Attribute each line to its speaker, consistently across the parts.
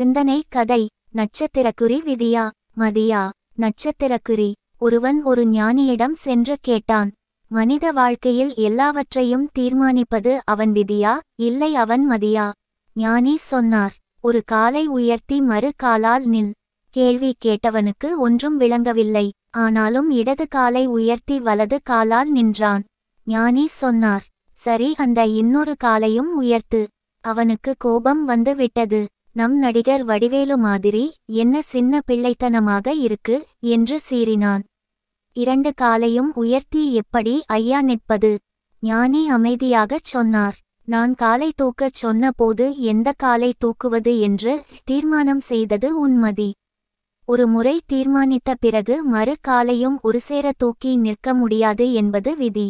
Speaker 1: சிந்தனை கதை நட்சத்திரக்குறி விதியா மதியா நட்சத்திரக்குறி ஒருவன் ஒரு ஞானியிடம் சென்று கேட்டான் மனித வாழ்க்கையில் எல்லாவற்றையும் தீர்மானிப்பது அவன் விதியா இல்லை அவன் மதியா ஞானி சொன்னார் ஒரு காலை உயர்த்தி மறு காலால் நில் கேள்வி கேட்டவனுக்கு ஒன்றும் விளங்கவில்லை ஆனாலும் இடது காலை உயர்த்தி வலது காலால் நின்றான் ஞானி சொன்னார் சரி அந்த இன்னொரு காலையும் உயர்த்து அவனுக்கு கோபம் வந்து விட்டது நம் நடிகர் வடிவேலு மாதிரி என்ன சின்ன பிள்ளைத்தனமாக இருக்கு என்று சீறினான் இரண்டு காலையும் உயர்த்தி எப்படி ஐயா நிற்பது ஞானி அமைதியாகச் சொன்னார் நான் காலை தூக்கச் சொன்னபோது எந்த காலை தூக்குவது என்று தீர்மானம் செய்தது உன்மதி ஒரு முறை தீர்மானித்த பிறகு மறு காலையும் ஒருசேர தூக்கி நிற்க முடியாது என்பது விதி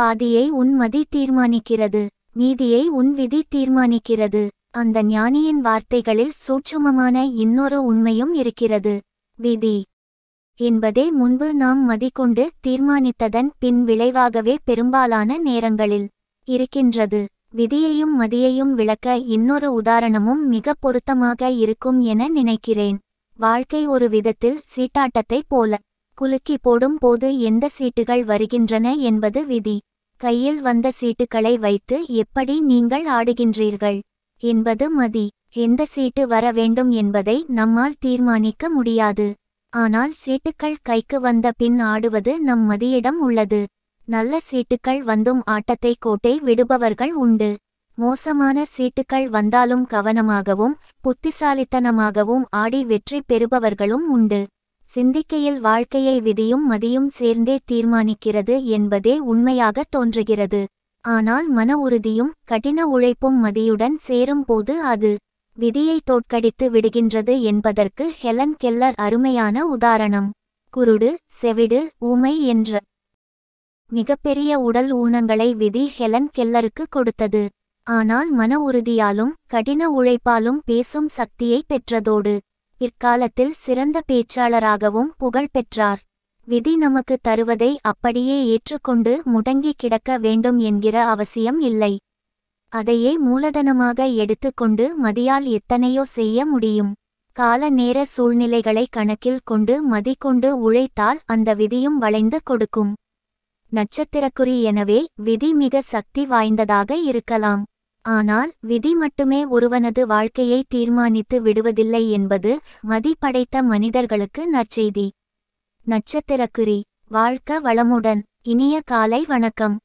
Speaker 1: பாதியை உன்மதி தீர்மானிக்கிறது நீதியை உன் விதி தீர்மானிக்கிறது அந்த ஞானியின் வார்த்தைகளில் சூட்சுமமான இன்னொரு உண்மையும் இருக்கிறது விதி என்பதே முன்பு நாம் மதிக்கொண்டு தீர்மானித்ததன் பின் விளைவாகவே பெரும்பாலான நேரங்களில் இருக்கின்றது விதியையும் மதியையும் விளக்க இன்னொரு உதாரணமும் மிக பொருத்தமாக இருக்கும் என நினைக்கிறேன் வாழ்க்கை ஒரு விதத்தில் சீட்டாட்டத்தைப் போல குலுக்கி போடும் போது எந்த சீட்டுகள் வருகின்றன என்பது விதி கையில் வந்த சீட்டுகளை வைத்து எப்படி நீங்கள் ஆடுகின்றீர்கள் என்பது மதி எந்த சீட்டு வர வேண்டும் என்பதை நம்மால் தீர்மானிக்க முடியாது ஆனால் சீட்டுக்கள் கைக்கு வந்த பின் ஆடுவது நம் மதியிடம் உள்ளது நல்ல சீட்டுக்கள் வந்தும் ஆட்டத்தை கோட்டை விடுபவர்கள் உண்டு மோசமான சீட்டுக்கள் வந்தாலும் கவனமாகவும் புத்திசாலித்தனமாகவும் ஆடி வெற்றி பெறுபவர்களும் உண்டு சிந்திக்கையில் வாழ்க்கையை விதியும் மதியும் சேர்ந்தே தீர்மானிக்கிறது என்பதே உண்மையாக தோன்றுகிறது ஆனால் மன உறுதியும் கடின உழைப்பும் மதியுடன் சேரும்போது அது விதியை தோற்கடித்து விடுகின்றது என்பதற்கு ஹெலன் கெல்லர் அருமையான உதாரணம் குருடு செவிடு ஊமை என்ற மிகப்பெரிய உடல் ஊனங்களை விதி ஹெலன் கெல்லருக்கு கொடுத்தது ஆனால் மன உறுதியாலும் கடின உழைப்பாலும் பேசும் சக்தியை பெற்றதோடு பிற்காலத்தில் சிறந்த பேச்சாளராகவும் புகழ் பெற்றார் விதி நமக்கு தருவதை அப்படியே ஏற்றுக்கொண்டு முடங்கி கிடக்க வேண்டும் என்கிற அவசியம் இல்லை அதையே மூலதனமாக எடுத்துக்கொண்டு மதியால் எத்தனையோ செய்ய முடியும் கால நேர சூழ்நிலைகளை கணக்கில் கொண்டு மதி கொண்டு உழைத்தால் அந்த விதியும் வளைந்து கொடுக்கும் நட்சத்திரக்குறி எனவே விதி மிக சக்தி வாய்ந்ததாக இருக்கலாம் ஆனால் விதி மட்டுமே ஒருவனது வாழ்க்கையை தீர்மானித்து விடுவதில்லை என்பது மதிப்படைத்த மனிதர்களுக்கு நற்செய்தி நட்சத்திரக்குறி வாழ்க்க வளமுடன் இனிய காலை வணக்கம்